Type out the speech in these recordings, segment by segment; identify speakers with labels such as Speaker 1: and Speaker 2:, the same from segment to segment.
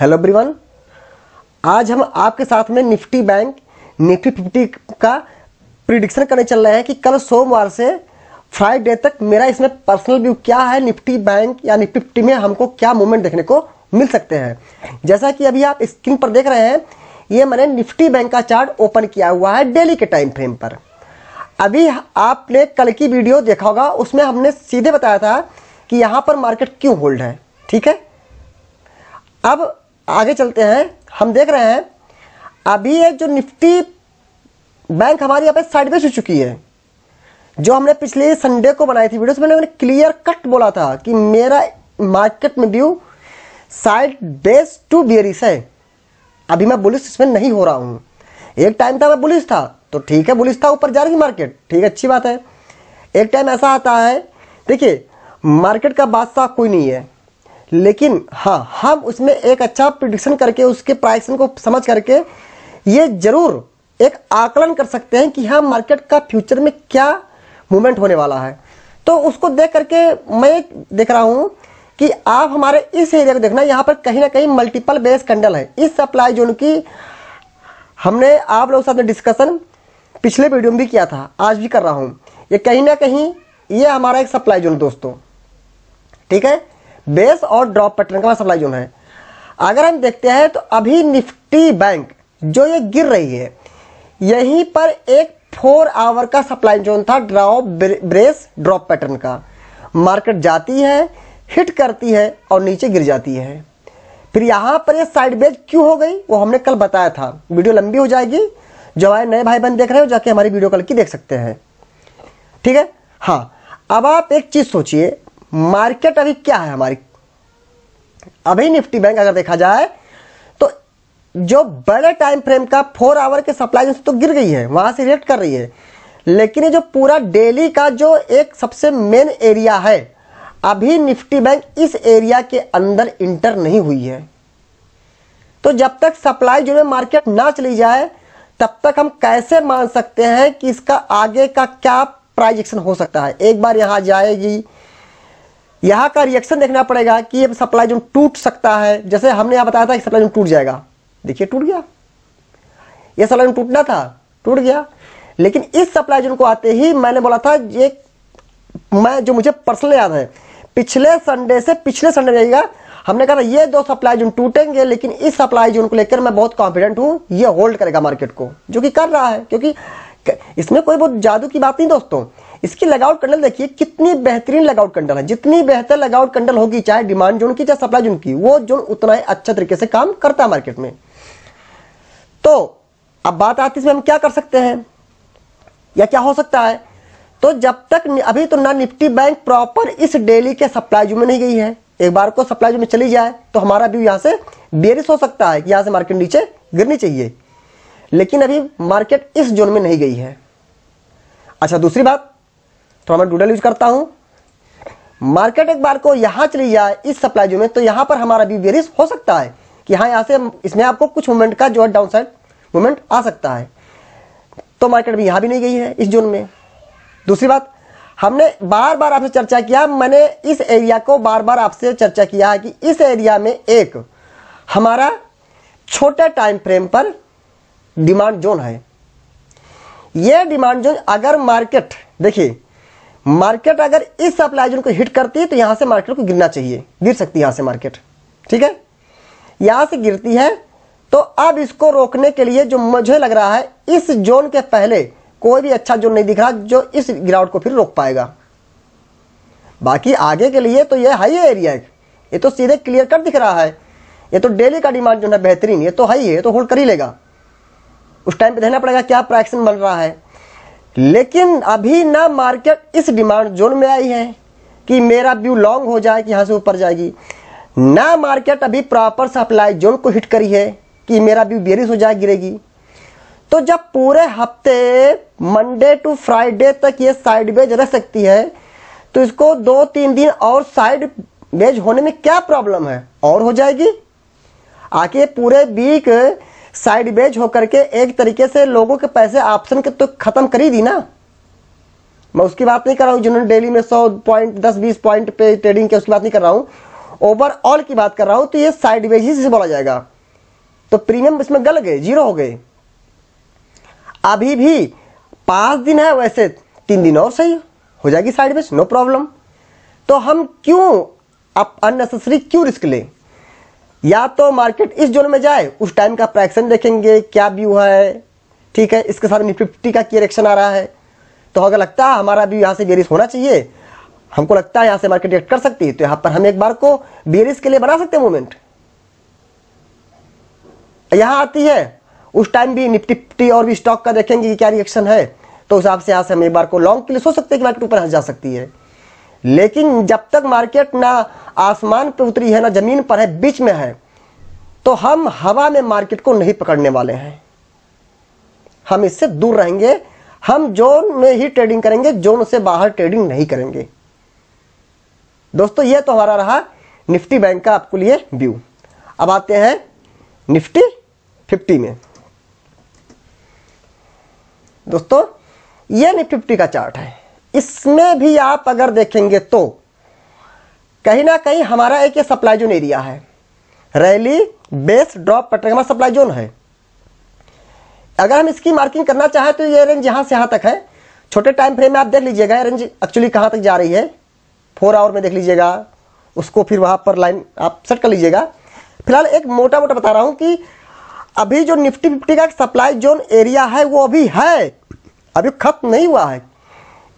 Speaker 1: hello ब्रीवन आज हम आपके साथ में निफ्टी बैंक निफ्टी फिफ्टी का प्रिडिक्शन करने चल रहे हैं कि कल सोमवार से फ्राइडे तक मेरा इसमें पर्सनल व्यू क्या है निफ्टी बैंक या निफ्टी फिफ्टी में हमको क्या मूवमेंट देखने को मिल सकते हैं जैसा कि अभी आप स्क्रीन पर देख रहे हैं ये मैंने निफ्टी बैंक का चार्ट ओपन किया हुआ है डेली के टाइम फ्रेम पर अभी आपने कल की वीडियो देखा होगा उसमें हमने सीधे बताया था कि यहाँ पर मार्केट क्यों होल्ड है ठीक है अब आगे चलते हैं हम देख रहे हैं अभी ये जो निफ्टी बैंक हमारी यहाँ पे साइडवेज हो चुकी है जो हमने पिछले संडे को बनाई थी वीडियो मैंने क्लियर कट बोला था कि मेरा मार्केट में view side base to bearish है अभी मैं बुलिस इसमें नहीं हो रहा हूँ एक टाइम था मैं बुलिस था तो ठीक है बुलिस था ऊपर जा रही मार्केट ठीक अच्छी बात है एक टाइम ऐसा आता है देखिए मार्केट का बादशाह कोई नहीं है लेकिन हाँ हम उसमें एक अच्छा प्रिडिक्शन करके उसके प्राइसन को समझ करके ये जरूर एक आकलन कर सकते हैं कि हाँ मार्केट का फ्यूचर में क्या मूवमेंट होने वाला है तो उसको देख करके मैं देख रहा हूँ कि आप हमारे इस एरिया को देखना यहाँ पर कहीं ना कहीं मल्टीपल बेस कैंडल है इस सप्लाई जोन की हमने आप लोगों के साथ डिस्कशन पिछले वीडियो में भी किया था आज भी कर रहा हूँ ये कहीं ना कहीं ये हमारा एक सप्लाई जोन दोस्तों ठीक है बेस और ड्रॉप पैटर्न का सप्लाई जोन है अगर हम देखते हैं तो अभी निफ्टी बैंक जो ये गिर रही है यहीं पर एक फोर आवर का सप्लाई जोन था ड्रॉप ब्रेस ड्रॉप पैटर्न का मार्केट जाती है हिट करती है और नीचे गिर जाती है फिर यहां पर ये साइड बेच क्यों हो गई वो हमने कल बताया था वीडियो लंबी हो जाएगी जो हमारे नए भाई बहन देख रहे हो जाके हमारी वीडियो कल की देख सकते हैं ठीक है हाँ अब आप एक चीज़ सोचिए मार्केट अभी क्या है हमारी अभी निफ्टी बैंक अगर देखा जाए तो जो बड़े टाइम फ्रेम का फोर आवर के सप्लाई तो गिर गई है वहां से रिएक्ट कर रही है लेकिन ये जो पूरा डेली का जो एक सबसे मेन एरिया है अभी निफ्टी बैंक इस एरिया के अंदर इंटर नहीं हुई है तो जब तक सप्लाई जो है मार्केट ना चली जाए तब तक हम कैसे मान सकते हैं कि इसका आगे का क्या प्राइजेक्शन हो सकता है एक बार यहां जाएगी यहां का रिएक्शन देखना पड़ेगा कि ये सप्लाई जोन टूट सकता है जैसे हमने यहां बताया था कि सप्लाई जोन टूट जाएगा देखिए टूट गया ये सप्लाई जोन टूटना था टूट गया लेकिन इस सप्लाई जोन को आते ही मैंने बोला था ये मैं जो मुझे पर्सनल याद है पिछले संडे से पिछले संडे रहेगा हमने कहा था ये दो सप्लाई जोन टूटेंगे लेकिन इस सप्लाई जोन को लेकर मैं बहुत कॉन्फिडेंट हूं ये होल्ड करेगा मार्केट को जो कि कर रहा है क्योंकि इसमें कोई बहुत जादू की बात नहीं दोस्तों इसकी लगआउट कंडल देखिए कितनी बेहतरीन लगआउट कंडल है जितनी बेहतर लगआउट कंडल होगी चाहे डिमांड जोन की चाहे सप्लाई जोन की वो जोन उतना ही अच्छा तरीके से काम करता है मार्केट में तो अब बात आती है इसमें हम क्या कर सकते हैं या क्या हो सकता है तो जब तक अभी तो ना निफ्टी बैंक प्रॉपर इस डेली के सप्लाई जोन में नहीं गई है एक बार को सप्लाई जोन में चली जाए तो हमारा व्यू यहां से बेरिस हो सकता है कि यहां से मार्केट नीचे गिरनी चाहिए लेकिन अभी मार्केट इस जोन में नहीं गई है अच्छा दूसरी बात तो हमारा डूडल यूज करता हूं मार्केट एक बार को यहां चली जाए इस सप्लाई जो में तो यहां पर हमारा भी वेरियस हो सकता है कि हाँ यहां से इसमें आपको कुछ मूवमेंट का जो है डाउन साइड मूवमेंट आ सकता है तो मार्केट भी यहां भी नहीं गई है इस जोन में दूसरी बात हमने बार बार आपसे चर्चा किया मैंने इस एरिया को बार बार आपसे चर्चा किया है कि इस एरिया में एक हमारा छोटे टाइम फ्रेम पर डिमांड जोन है यह डिमांड जोन अगर मार्केट देखिए मार्केट अगर इस सप्लाई जोन को हिट करती है तो यहां से मार्केट को गिरना चाहिए गिर सकती है यहां से मार्केट ठीक है यहां से गिरती है तो अब इसको रोकने के लिए जो मुझे लग रहा है इस जोन के पहले कोई भी अच्छा जोन नहीं दिख रहा जो इस गिरावट को फिर रोक पाएगा बाकी आगे के लिए तो यह हाई एरिया है ये तो सीधे क्लियर कट दिख रहा है ये तो डेली का डिमांड जो है बेहतरीन ये तो हाई है ये तो होल्ड कर ही लेगा उस टाइम पे देखना पड़ेगा क्या प्राइक्शन बन रहा है लेकिन अभी ना मार्केट इस डिमांड जोन में आई है कि मेरा व्यू लॉन्ग हो जाए कि यहाँ से ऊपर जाएगी ना मार्केट अभी प्रॉपर सप्लाई जोन को हिट करी है कि मेरा व्यू बेरिस हो जाए गिरेगी तो जब पूरे हफ्ते मंडे टू फ्राइडे तक ये साइड वेज रह सकती है तो इसको दो तीन दिन और साइड वेज होने में क्या प्रॉब्लम है और हो जाएगी आके पूरे वीक साइड बेज होकर के एक तरीके से लोगों के पैसे ऑप्शन के तो खत्म कर ही दी ना मैं उसकी बात नहीं कर रहा हूं जिन्होंने डेली में सौ पॉइंट दस बीस पॉइंट पे ट्रेडिंग की उसकी बात नहीं कर रहा हूं ओवरऑल की बात कर रहा हूं तो ये साइड बेज ही से बोला जाएगा तो प्रीमियम इसमें गल गए जीरो हो गए अभी भी पांच दिन है वैसे तीन दिन और सही हो जाएगी साइड बेज नो प्रॉब्लम तो हम क्यों अननेसेसरी क्यों रिस्क लें या तो मार्केट इस जोन में जाए उस टाइम का प्रैक्शन देखेंगे क्या व्यू है ठीक है इसके साथ निफ्टी फिफ्टी का क्या रिएक्शन आ रहा है तो अगर लगता है हमारा व्यू यहाँ से बेरिस होना चाहिए हमको लगता है यहाँ से मार्केट एक्ट कर सकती है तो यहाँ पर हम एक बार को बेरिस के लिए बना सकते हैं मूवमेंट यहाँ आती है उस टाइम भी निफ्टी फिफ्टी और भी स्टॉक का देखेंगे कि क्या रिएक्शन है तो उस हिसाब से यहाँ से हम एक बार को लॉन्ग के लिए सोच सकते हैं कि मार्केट ऊपर जा सकती है लेकिन जब तक मार्केट ना आसमान पर उतरी है ना ज़मीन पर है बीच में है तो हम हवा में मार्केट को नहीं पकड़ने वाले हैं हम इससे दूर रहेंगे हम जोन में ही ट्रेडिंग करेंगे जोन से बाहर ट्रेडिंग नहीं करेंगे दोस्तों यह तो हमारा रहा निफ्टी बैंक का आपको लिए व्यू अब आते हैं निफ्टी फिफ्टी में दोस्तों यह निफ्टी फिफ्टी का चार्ट है इसमें भी आप अगर देखेंगे तो कहीं ना कहीं हमारा एक ये सप्लाई जोन एरिया है रैली बेस ड्रॉप पटरगमा सप्लाई जोन है अगर हम इसकी मार्किंग करना चाहें तो ये रेंज यहां से यहां तक है छोटे टाइम फ्रेम में आप देख लीजिएगा रेंज एक्चुअली कहाँ तक जा रही है फोर आवर में देख लीजिएगा उसको फिर वहां पर लाइन आप सेट कर लीजिएगा फिलहाल एक मोटा मोटा बता रहा हूँ कि अभी जो निफ्टी फिफ्टी का सप्लाई जोन एरिया है वो अभी है अभी खत्म नहीं हुआ है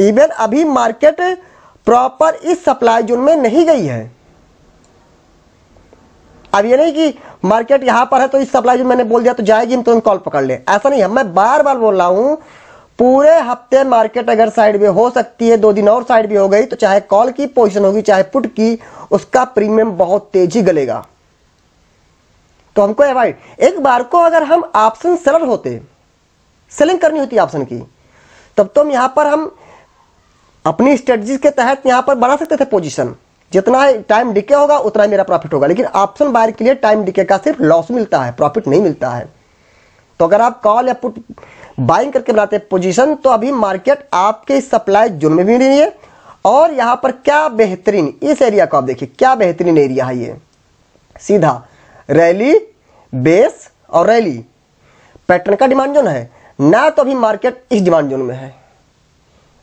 Speaker 1: इवन अभी मार्केट प्रॉपर इस सप्लाई जोन में नहीं गई है अब ये नहीं कि मार्केट यहां पर है तो इस सप्लाई जोन मैंने बोल दिया तो जाएगी हम तुरंत तो कॉल पकड़ ले ऐसा नहीं है मैं बार बार बोल रहा हूं पूरे हफ्ते मार्केट अगर साइड में हो सकती है दो दिन और साइड भी हो गई तो चाहे कॉल की पोजिशन होगी चाहे पुट की उसका प्रीमियम बहुत तेजी गलेगा तो हमको अवॉइड एक बार को अगर हम ऑप्शन सेलर होते सेलिंग करनी होती ऑप्शन की तब तो हम यहां पर हम अपनी स्ट्रेटजी के तहत यहाँ पर बना सकते थे पोजिशन जितना टाइम डिके होगा उतना ही मेरा प्रॉफिट होगा लेकिन ऑप्शन बायर के लिए टाइम डिके का सिर्फ लॉस मिलता है प्रॉफिट नहीं मिलता है तो अगर आप कॉल या पुट बाइंग करके बनाते हैं पोजीशन तो अभी मार्केट आपके सप्लाई जोन में भी नहीं है और यहाँ पर क्या बेहतरीन इस एरिया को आप देखिए क्या बेहतरीन एरिया है ये सीधा रैली बेस और रैली पैटर्न का डिमांड जोन है ना तो अभी मार्केट इस डिमांड जोन में है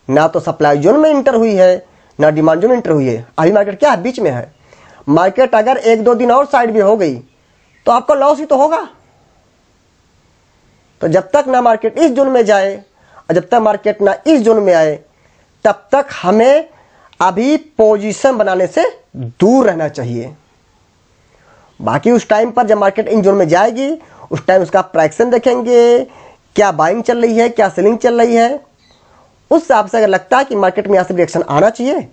Speaker 1: ना तो सप्लाई जोन में इंटर हुई है ना डिमांड जोन में इंटर हुई है अभी मार्केट क्या है बीच में है मार्केट अगर एक दो दिन और साइड में हो गई तो आपका लॉस ही तो होगा तो जब तक ना मार्केट इस जोन में जाए और जब तक मार्केट ना इस जोन में आए तब तक हमें अभी पोजीशन बनाने से दूर रहना चाहिए बाकी उस टाइम पर जब मार्केट इन जोन में जाएगी उस टाइम उसका प्राइक्शन देखेंगे क्या बाइंग चल रही है क्या सेलिंग चल रही है उस हिसाब से अगर लगता है कि मार्केट में यहाँ से रिएक्शन आना चाहिए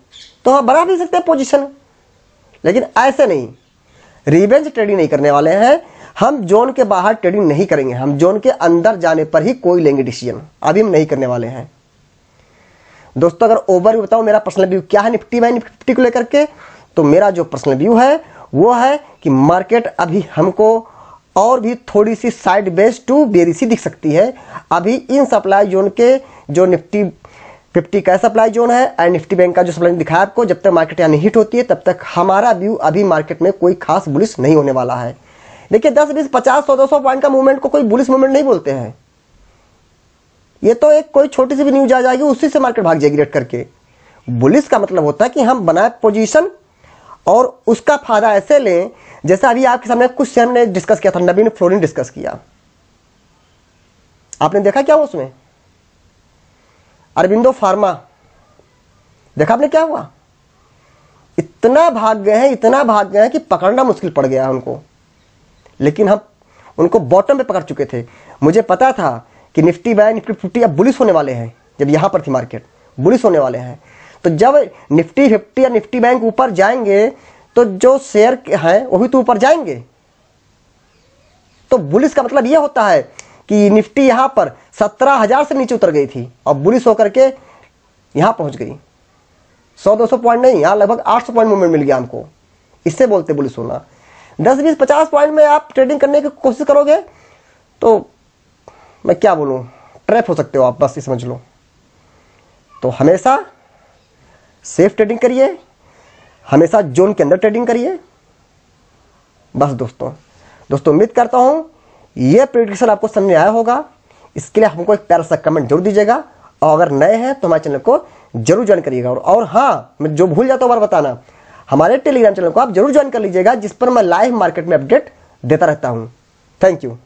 Speaker 1: तो हम बढ़ा भी सकते हैं पोजिशन लेकिन ऐसे नहीं रिवेंज ट्रेडिंग नहीं करने वाले हैं हम जोन के बाहर ट्रेडिंग नहीं करेंगे हम जोन के अंदर जाने पर ही कोई लेंगे डिसीजन अभी हम नहीं करने वाले हैं दोस्तों अगर ओवर व्यू बताऊं मेरा पर्सनल व्यू क्या है निफ्टी बाई निफ्टी को लेकर के तो मेरा जो पर्सनल व्यू है वो है कि मार्केट अभी हमको और भी थोड़ी सी side base to bearish दिख सकती है अभी इन सप्लाई जोन के जो निफ्टी फिफ्टी का सप्लाई जोन है एंड निफ्टी बैंक का जो सप्लाई दिखाया आपको जब तक मार्केट यहाँ हिट होती है तब तक हमारा व्यू अभी मार्केट में कोई खास बुलिस नहीं होने वाला है देखिए दस बीस पचास सौ दो सौ पॉइंट का मूवमेंट को कोई बुलिस मूवमेंट नहीं बोलते हैं ये तो एक कोई छोटी सी भी न्यूज आ जाएगी उसी से मार्केट भाग जाएगी रेट करके बुलिस का मतलब होता है कि हम बनाए पोजिशन और उसका फायदा ऐसे लें जैसा अभी आपके सामने कुछ शेयर हमने डिस्कस किया था नबी फ्लोरिन डिस्कस किया आपने देखा क्या उसमें अरविंदो फार्मा देखा आपने क्या हुआ इतना भाग गए हैं इतना भाग गए हैं कि पकड़ना मुश्किल पड़ गया उनको लेकिन हम उनको बॉटम पे पकड़ चुके थे मुझे पता था कि निफ्टी बैंक निफ्टी फिफ्टी अब बुलिस होने वाले हैं जब यहां पर थी मार्केट बुलिस होने वाले हैं तो जब निफ्टी फिफ्टी या निफ्टी बैंक ऊपर जाएंगे तो जो शेयर हैं वही तो ऊपर जाएंगे तो बुलिस का मतलब यह होता है कि निफ्टी यहां पर सत्रह हजार से नीचे उतर गई थी और बुलिस होकर के यहां पहुंच गई सौ दो सौ पॉइंट नहीं यहां लगभग आठ सौ पॉइंट मूवमेंट मिल गया हमको इससे बोलते बुलिस होना दस बीस पचास पॉइंट में आप ट्रेडिंग करने की कोशिश करोगे तो मैं क्या बोलूँ ट्रैप हो सकते हो आप बस ये समझ लो तो हमेशा सेफ ट्रेडिंग करिए हमेशा जोन के अंदर ट्रेडिंग करिए बस दोस्तों दोस्तों उम्मीद करता हूँ यह प्रिडिक्शन आपको समझ में आया होगा इसके लिए हमको एक प्यारा सा कमेंट जरूर दीजिएगा और अगर नए हैं तो हमारे चैनल को जरूर ज्वाइन करिएगा और, और हाँ मैं जो भूल जाता हूँ बार बताना हमारे टेलीग्राम चैनल को आप जरूर ज्वाइन कर लीजिएगा जिस पर मैं लाइव मार्केट में अपडेट देता रहता हूँ थैंक यू